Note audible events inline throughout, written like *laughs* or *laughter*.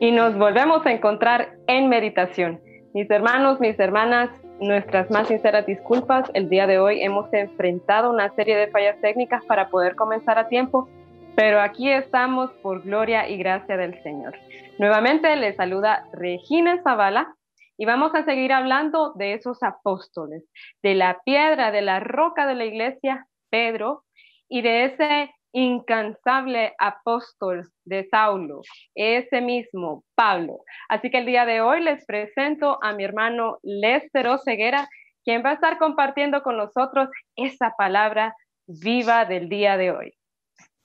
y nos volvemos a encontrar en meditación. Mis hermanos, mis hermanas, nuestras más sinceras disculpas. El día de hoy hemos enfrentado una serie de fallas técnicas para poder comenzar a tiempo, pero aquí estamos por gloria y gracia del Señor. Nuevamente les saluda Regina Zavala y vamos a seguir hablando de esos apóstoles, de la piedra, de la roca de la iglesia, Pedro, y de ese incansable apóstol de Saulo, ese mismo Pablo. Así que el día de hoy les presento a mi hermano Lester Ceguera, quien va a estar compartiendo con nosotros esa palabra viva del día de hoy.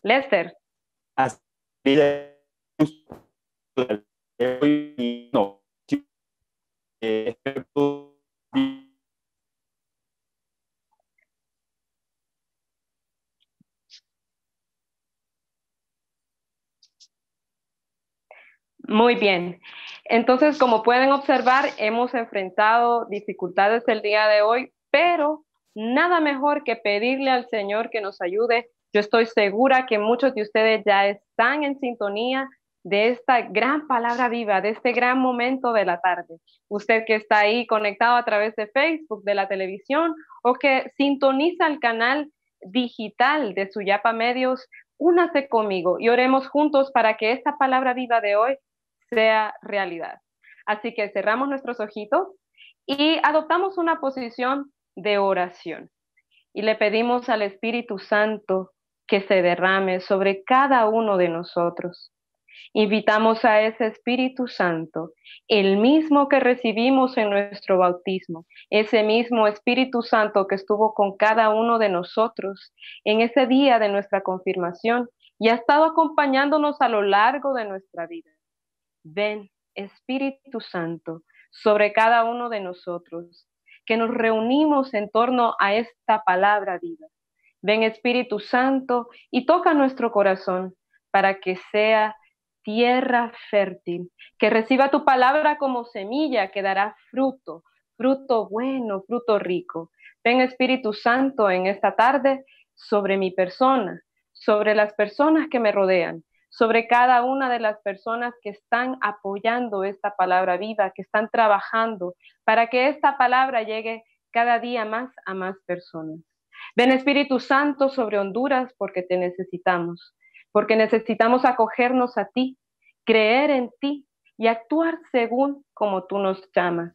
Lester. no Muy bien. Entonces, como pueden observar, hemos enfrentado dificultades el día de hoy, pero nada mejor que pedirle al Señor que nos ayude. Yo estoy segura que muchos de ustedes ya están en sintonía de esta gran palabra viva, de este gran momento de la tarde. Usted que está ahí conectado a través de Facebook, de la televisión o que sintoniza el canal digital de Suyapa Medios, únase conmigo y oremos juntos para que esta palabra viva de hoy sea realidad. Así que cerramos nuestros ojitos y adoptamos una posición de oración. Y le pedimos al Espíritu Santo que se derrame sobre cada uno de nosotros. Invitamos a ese Espíritu Santo, el mismo que recibimos en nuestro bautismo, ese mismo Espíritu Santo que estuvo con cada uno de nosotros en ese día de nuestra confirmación y ha estado acompañándonos a lo largo de nuestra vida. Ven, Espíritu Santo, sobre cada uno de nosotros, que nos reunimos en torno a esta palabra viva. Ven, Espíritu Santo, y toca nuestro corazón para que sea tierra fértil, que reciba tu palabra como semilla que dará fruto, fruto bueno, fruto rico. Ven Espíritu Santo en esta tarde sobre mi persona, sobre las personas que me rodean, sobre cada una de las personas que están apoyando esta palabra viva, que están trabajando para que esta palabra llegue cada día más a más personas. Ven Espíritu Santo sobre Honduras porque te necesitamos, porque necesitamos acogernos a ti, creer en ti y actuar según como tú nos llamas.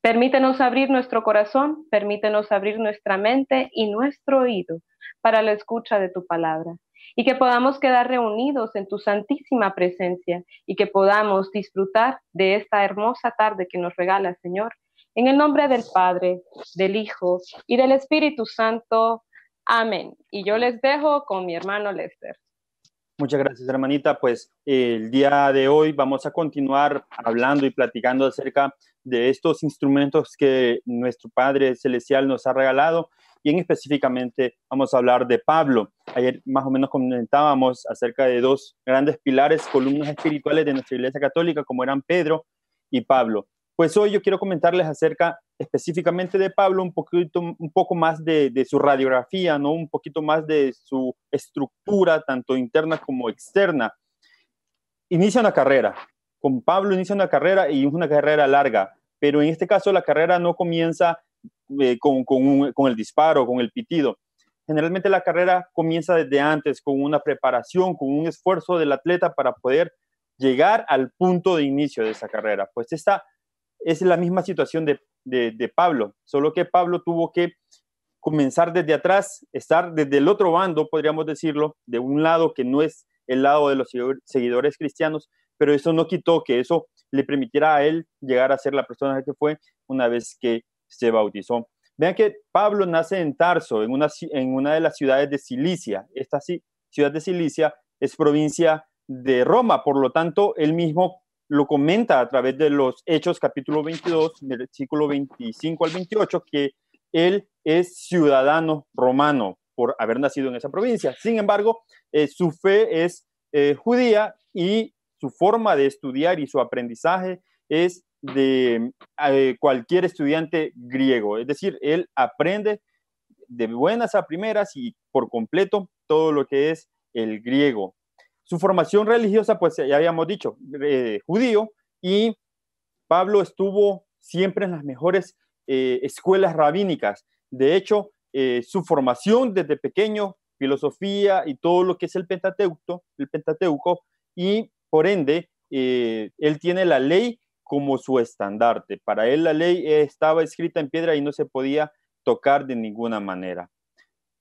Permítenos abrir nuestro corazón, permítenos abrir nuestra mente y nuestro oído para la escucha de tu palabra y que podamos quedar reunidos en tu santísima presencia y que podamos disfrutar de esta hermosa tarde que nos regala, Señor. En el nombre del Padre, del Hijo y del Espíritu Santo. Amén. Y yo les dejo con mi hermano Lester. Muchas gracias, hermanita. Pues el día de hoy vamos a continuar hablando y platicando acerca de estos instrumentos que nuestro Padre Celestial nos ha regalado. Y en específicamente vamos a hablar de Pablo. Ayer más o menos comentábamos acerca de dos grandes pilares, columnas espirituales de nuestra Iglesia Católica, como eran Pedro y Pablo. Pues hoy yo quiero comentarles acerca específicamente de Pablo, un, poquito, un poco más de, de, su radiografía, ¿no? un poquito más de su estructura, tanto interna como externa. Inicia una carrera, con Pablo inicia una carrera y es una carrera larga, pero en este caso la carrera no comienza eh, con, con, con el disparo, con el pitido. Generalmente la carrera comienza desde antes, con una preparación, con un esfuerzo del atleta para poder llegar al punto de inicio de esa carrera. Pues esta es la misma situación de de, Pablo, solo que Pablo tuvo que comenzar desde atrás, estar desde el otro bando, podríamos decirlo, de un lado que no es el lado de los seguidores cristianos, pero eso no quitó que eso le permitiera a él llegar a ser la persona que fue una vez que se bautizó. Vean que Pablo nace en Tarso, en una, en una de las ciudades de Cilicia. Esta ciudad de Cilicia es provincia de Roma, por lo tanto, él mismo lo comenta a través de los Hechos capítulo 22, versículo 25 al 28, que él es ciudadano romano por haber nacido en esa provincia. Sin embargo, eh, su fe es eh, judía y su forma de estudiar y su aprendizaje es de eh, cualquier estudiante griego. Es decir, él aprende de buenas a primeras y por completo todo lo que es el griego. Su formación religiosa, pues ya habíamos dicho, eh, judío, y Pablo estuvo siempre en las mejores eh, escuelas rabínicas. De hecho, eh, su formación desde pequeño, filosofía y todo lo que es el Pentateuco, el Pentateuco y por ende, él tiene la ley como su estandarte. Para él la ley estaba escrita en piedra y no se podía tocar de ninguna manera.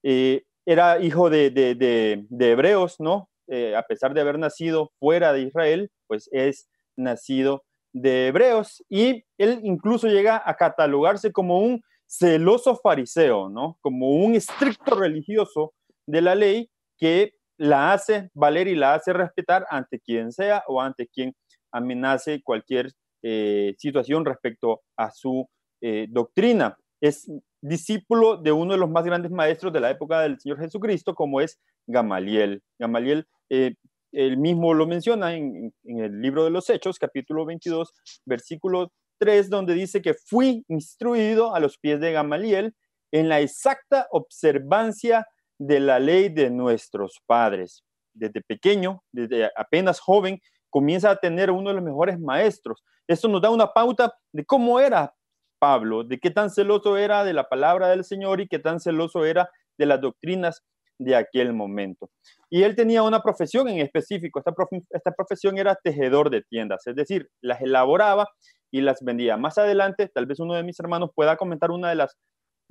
era hijo de, de, hebreos, ¿no? Eh, a pesar de haber nacido fuera de Israel, pues es nacido de hebreos y él incluso llega a catalogarse como un celoso fariseo, ¿no? Como un estricto religioso de la ley que la hace valer y la hace respetar ante quien sea o ante quien amenace cualquier eh, situación respecto a su eh, doctrina. Es discípulo de uno de los más grandes maestros de la época del Señor Jesucristo, como es Gamaliel. Gamaliel, eh, él mismo lo menciona en, en, el libro de los Hechos, capítulo 22, versículo 3, donde dice que fui instruido a los pies de Gamaliel en la exacta observancia de la ley de nuestros padres. Desde pequeño, desde apenas joven, comienza a tener uno de los mejores maestros. Esto nos da una pauta de cómo era Pablo, de qué tan celoso era de la palabra del Señor y qué tan celoso era de las doctrinas de aquel momento. Y él tenía una profesión en específico, esta, profesión era tejedor de tiendas, es decir, las elaboraba y las vendía. Más adelante, tal vez uno de mis hermanos pueda comentar una de las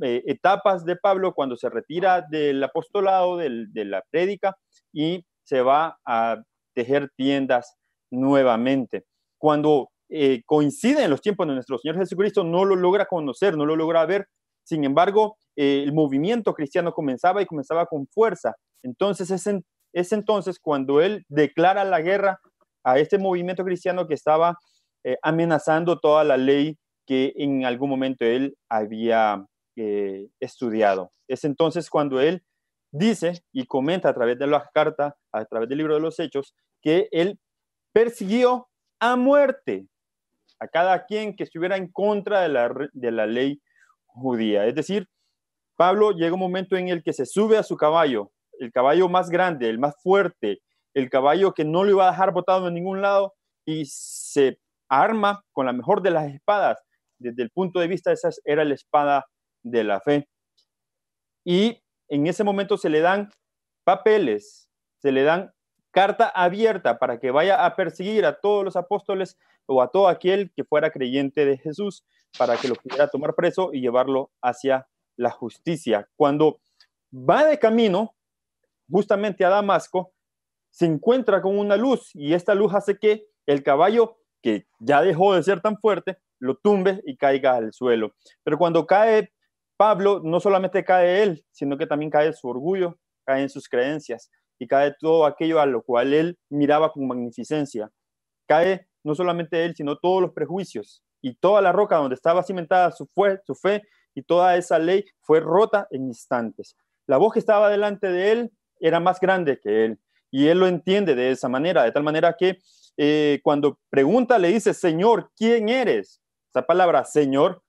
eh, etapas de Pablo cuando se retira del apostolado, de la prédica, y se va a tejer tiendas nuevamente. Cuando eh, coincide en los tiempos de nuestro Señor Jesucristo, no lo logra conocer, no lo logra ver. Sin embargo, eh, el movimiento cristiano comenzaba y comenzaba con fuerza. Entonces es, entonces cuando él declara la guerra a este movimiento cristiano que estaba eh, amenazando toda la ley que en algún momento él había estudiado. Es entonces cuando él dice y comenta a través de las cartas, a través del libro de los hechos, que él persiguió a muerte a cada quien que estuviera en contra de la, de la ley judía. Es decir, Pablo llega un momento en el que se sube a su caballo, el caballo más grande, el más fuerte, el caballo que no lo iba a dejar botado en ningún lado y se arma con la mejor de las espadas. Desde el punto de vista, de esas, era la espada de la fe. Y en ese momento se le dan papeles, se le dan carta abierta para que vaya a perseguir a todos los apóstoles o a todo aquel que fuera creyente de Jesús, para que lo pudiera tomar preso y llevarlo hacia la justicia. Cuando va de camino justamente a Damasco, se encuentra con una luz y esta luz hace que el caballo, que ya dejó de ser tan fuerte, lo tumbe y caiga al suelo. Pero cuando cae Pablo, no solamente cae él, sino que también cae su orgullo, caen sus creencias, y cae todo aquello a lo cual él miraba con magnificencia. Cae no solamente él, sino todos los prejuicios y toda la roca donde estaba cimentada su, fe y toda esa ley fue rota en instantes. La voz que estaba delante de él era más grande que él y él lo entiende de esa manera, de tal manera que eh, cuando pregunta le dice, Señor, ¿quién eres? Esa palabra Señor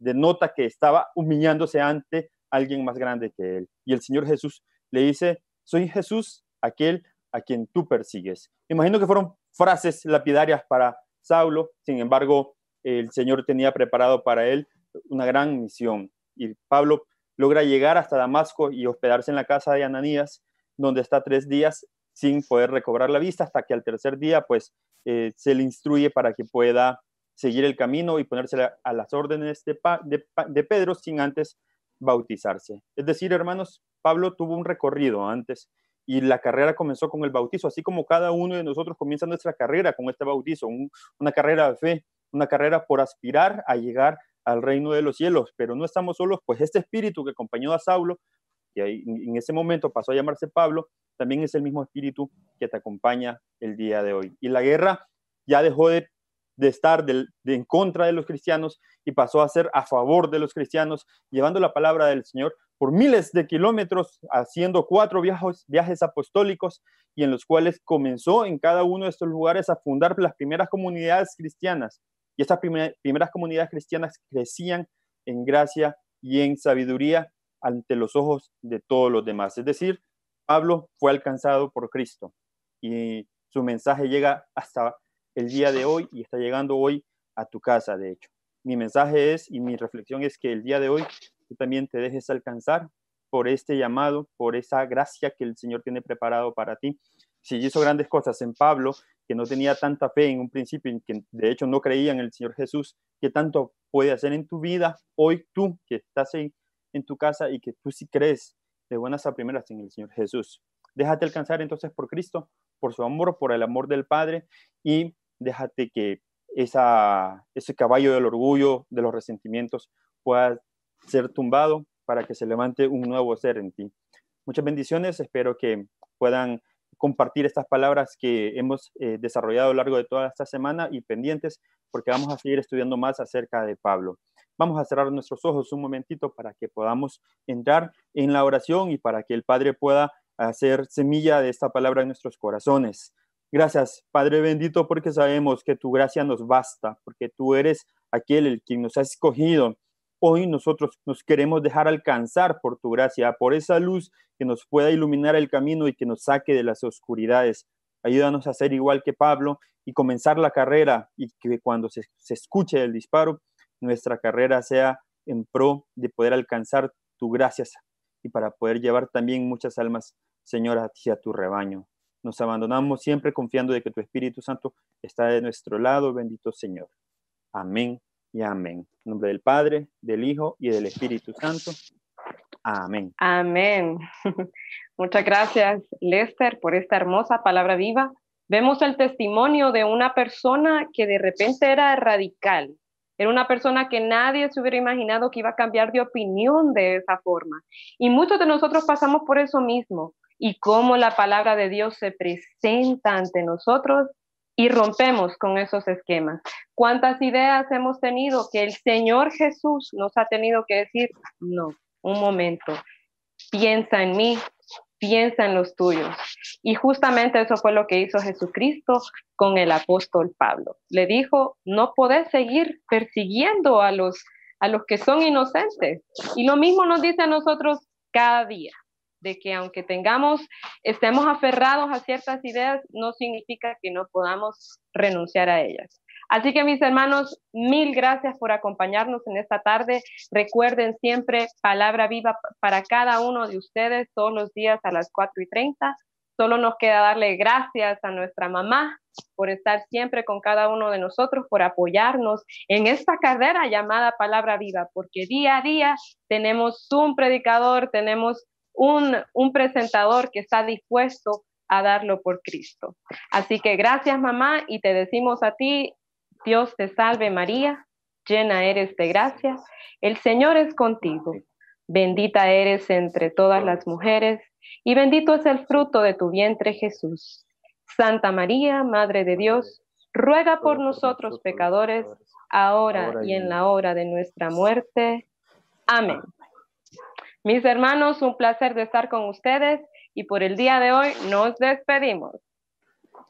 denota que estaba humillándose ante alguien más grande que él. Y el Señor Jesús le dice, soy Jesús, aquel a quien tú persigues. Imagino que fueron frases lapidarias para Saulo, sin embargo, el Señor tenía preparado para él una gran misión. Y Pablo logra llegar hasta Damasco y hospedarse en la casa de Ananías, donde está tres días sin poder recobrar la vista, hasta que al tercer día, pues, eh, se le instruye para que pueda seguir el camino y ponerse a las órdenes de Pedro sin antes bautizarse. Es decir, hermanos, Pablo tuvo un recorrido antes y la carrera comenzó con el bautizo, así como cada uno de nosotros comienza nuestra carrera con este bautizo, una carrera de fe, una carrera por aspirar a llegar al reino de los cielos, pero no estamos solos, pues este espíritu que acompañó a Saulo, que en ese momento pasó a llamarse Pablo, también es el mismo espíritu que te acompaña el día de hoy. Y la guerra ya dejó de de estar en contra de los cristianos y pasó a ser a favor de los cristianos, llevando la palabra del Señor por miles de kilómetros, haciendo cuatro viajes, viajes apostólicos y en los cuales comenzó en cada uno de estos lugares a fundar las primeras comunidades cristianas. Y estas primeras comunidades cristianas crecían en gracia y en sabiduría ante los ojos de todos los demás. Es decir, Pablo fue alcanzado por Cristo y su mensaje llega hasta el día de hoy y está llegando hoy a tu casa, de hecho. Mi mensaje es y mi reflexión es que el día de hoy tú también te dejes alcanzar por este llamado, por esa gracia que el Señor tiene preparado para ti. Si hizo grandes cosas en Pablo, que no tenía tanta fe en un principio, que de hecho no creía en el Señor Jesús, ¿qué tanto puede hacer en tu vida hoy tú que estás ahí en tu casa y que tú sí crees de buenas a primeras en el Señor Jesús? Déjate alcanzar entonces por Cristo, por su amor, por el amor del Padre y déjate que ese caballo del orgullo, de los resentimientos, pueda ser tumbado para que se levante un nuevo ser en ti. Muchas bendiciones, espero que puedan compartir estas palabras que hemos eh, desarrollado a lo largo de toda esta semana y pendientes, porque vamos a seguir estudiando más acerca de Pablo. Vamos a cerrar nuestros ojos un momentito para que podamos entrar en la oración y para que el Padre pueda hacer semilla de esta palabra en nuestros corazones. Gracias, Padre bendito, porque sabemos que tu gracia nos basta, porque tú eres aquel el quien nos ha escogido. Hoy nosotros nos queremos dejar alcanzar por tu gracia, por esa luz que nos pueda iluminar el camino y que nos saque de las oscuridades. Ayúdanos a ser igual que Pablo y comenzar la carrera y que cuando se, escuche el disparo, nuestra carrera sea en pro de poder alcanzar tu gracia y para poder llevar también muchas almas, Señor, hacia tu rebaño. Nos abandonamos siempre confiando de que tu Espíritu Santo está de nuestro lado, bendito Señor. Amén y amén. En nombre del Padre, del Hijo y del Espíritu Santo. Amén. Amén. *laughs* Muchas gracias, Lester, por esta hermosa palabra viva. Vemos el testimonio de una persona que de repente era radical, era una persona que nadie se hubiera imaginado que iba a cambiar de opinión de esa forma. Y muchos de nosotros pasamos por eso mismo y cómo la palabra de Dios se presenta ante nosotros y rompemos con esos esquemas. ¿Cuántas ideas hemos tenido que el Señor Jesús nos ha tenido que decir? No, un momento, piensa en mí, piensa en los tuyos. Y justamente eso fue lo que hizo Jesucristo con el apóstol Pablo. Le dijo, no podés seguir persiguiendo a los, a los que son inocentes. Y lo mismo nos dice a nosotros cada día de que aunque tengamos, estemos aferrados a ciertas ideas, no significa que no podamos renunciar a ellas. Así que mis hermanos, mil gracias por acompañarnos en esta tarde. Recuerden siempre palabra viva para cada uno de ustedes todos los días a las 4 y 30. Solo nos queda darle gracias a nuestra mamá por estar siempre con cada uno de nosotros, por apoyarnos en esta carrera llamada Palabra Viva, porque día a día tenemos un predicador, tenemos un, presentador que está dispuesto a darlo por Cristo. Así que gracias mamá y te decimos a ti, Dios te salve María, llena eres de gracia, el Señor es contigo, bendita eres entre todas las mujeres y bendito es el fruto de tu vientre Jesús. Santa María, Madre de Dios, ruega por nosotros pecadores, ahora y en la hora de nuestra muerte. Amén. Mis hermanos, un placer de estar con ustedes y por el día de hoy nos despedimos.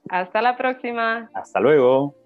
Hasta la próxima. Hasta luego.